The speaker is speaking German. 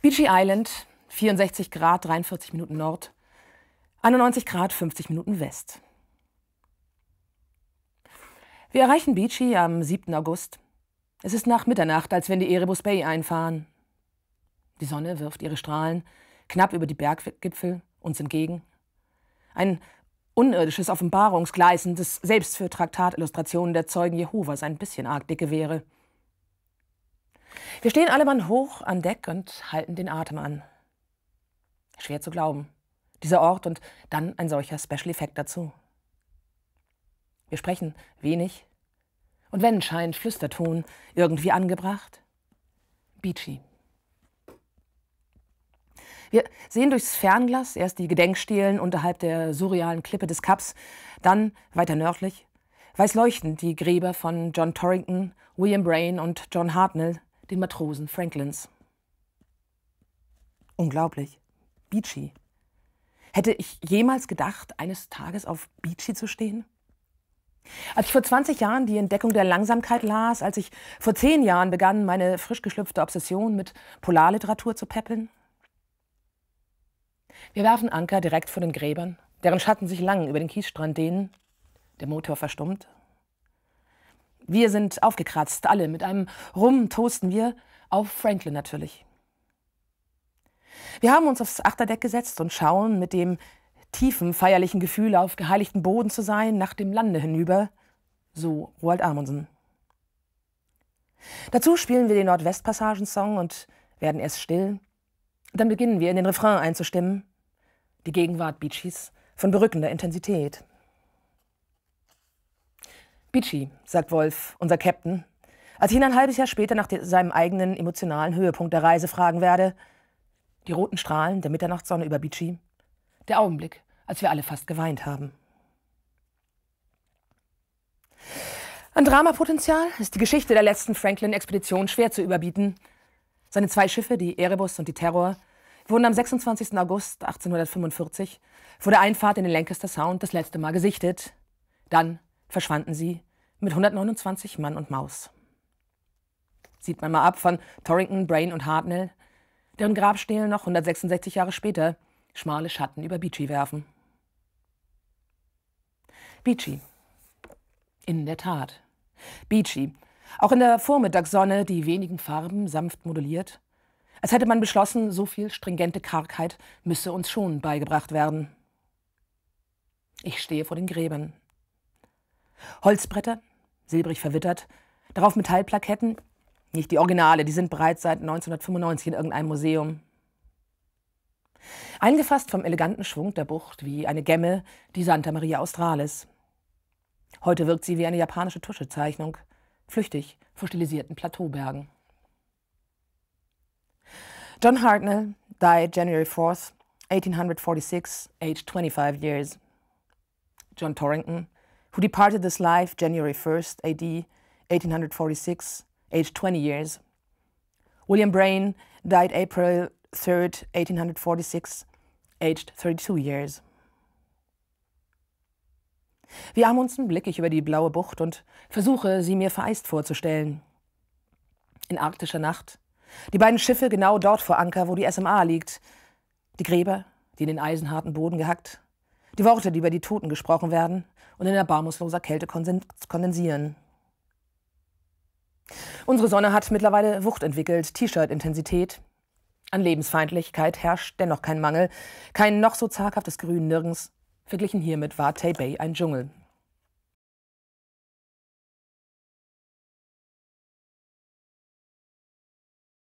Beachy Island, 64 Grad, 43 Minuten Nord, 91 Grad, 50 Minuten West. Wir erreichen Beachy am 7. August. Es ist nach Mitternacht, als wenn die Erebus Bay einfahren. Die Sonne wirft ihre Strahlen knapp über die Berggipfel uns entgegen. Ein unirdisches Offenbarungsgleisendes selbst für Traktatillustrationen der Zeugen Jehovas ein bisschen arg dicke wäre. Wir stehen alle Mann hoch an Deck und halten den Atem an. Schwer zu glauben. Dieser Ort und dann ein solcher Special Effekt dazu. Wir sprechen wenig. Und wenn scheint Flüsterton irgendwie angebracht. Beachy. Wir sehen durchs Fernglas erst die Gedenkstelen unterhalb der surrealen Klippe des Cups, dann weiter nördlich weiß leuchtend die Gräber von John Torrington, William Brain und John Hartnell, den Matrosen Franklins. Unglaublich. Beachy. Hätte ich jemals gedacht, eines Tages auf Beachy zu stehen? Als ich vor 20 Jahren die Entdeckung der Langsamkeit las, als ich vor 10 Jahren begann, meine frisch geschlüpfte Obsession mit Polarliteratur zu peppeln. Wir werfen Anker direkt vor den Gräbern, deren Schatten sich lang über den Kiesstrand dehnen. Der Motor verstummt, wir sind aufgekratzt, alle. Mit einem Rum toasten wir auf Franklin natürlich. Wir haben uns aufs Achterdeck gesetzt und schauen mit dem tiefen feierlichen Gefühl, auf geheiligten Boden zu sein, nach dem Lande hinüber. So Roald Amundsen. Dazu spielen wir den Nordwestpassagen-Song und werden erst still. Dann beginnen wir in den Refrain einzustimmen. Die Gegenwart Beachies von berückender Intensität. Bitchy, sagt Wolf, unser Captain. Als ich ihn ein halbes Jahr später nach seinem eigenen emotionalen Höhepunkt der Reise fragen werde, die roten Strahlen der Mitternachtssonne über Bitchy, der Augenblick, als wir alle fast geweint haben. An Dramapotenzial ist die Geschichte der letzten Franklin-Expedition schwer zu überbieten. Seine zwei Schiffe, die Erebus und die Terror, wurden am 26. August 1845 vor der Einfahrt in den Lancaster Sound das letzte Mal gesichtet. Dann verschwanden sie mit 129 Mann und Maus. Sieht man mal ab von Torrington, Brain und Hartnell, deren Grabstelen noch 166 Jahre später schmale Schatten über Beachy werfen. Beachy. In der Tat. Beachy. Auch in der Vormittagssonne die wenigen Farben sanft moduliert, Als hätte man beschlossen, so viel stringente Kargheit müsse uns schon beigebracht werden. Ich stehe vor den Gräbern. Holzbretter, silbrig verwittert, darauf Metallplaketten, nicht die Originale, die sind bereits seit 1995 in irgendeinem Museum. Eingefasst vom eleganten Schwung der Bucht wie eine Gemme, die Santa Maria Australis. Heute wirkt sie wie eine japanische Tuschezeichnung, flüchtig vor stilisierten Plateaubergen. John Hartnell died January 4th, 1846, aged 25 years. John Torrington who departed this life January 1st, AD 1846, aged 20 years. William Brain died April 3rd, 1846, aged 32 years. Wie Amundsen blicke ich über die blaue Bucht und versuche, sie mir vereist vorzustellen. In arktischer Nacht. Die beiden Schiffe genau dort vor Anker, wo die SMA liegt. Die Gräber, die in den eisenharten Boden gehackt, die Worte, die über die Toten gesprochen werden und in erbarmungsloser Kälte kondensieren. Unsere Sonne hat mittlerweile Wucht entwickelt, T-Shirt-Intensität. An Lebensfeindlichkeit herrscht dennoch kein Mangel, kein noch so zaghaftes Grün nirgends. Verglichen hiermit war Taipei ein Dschungel.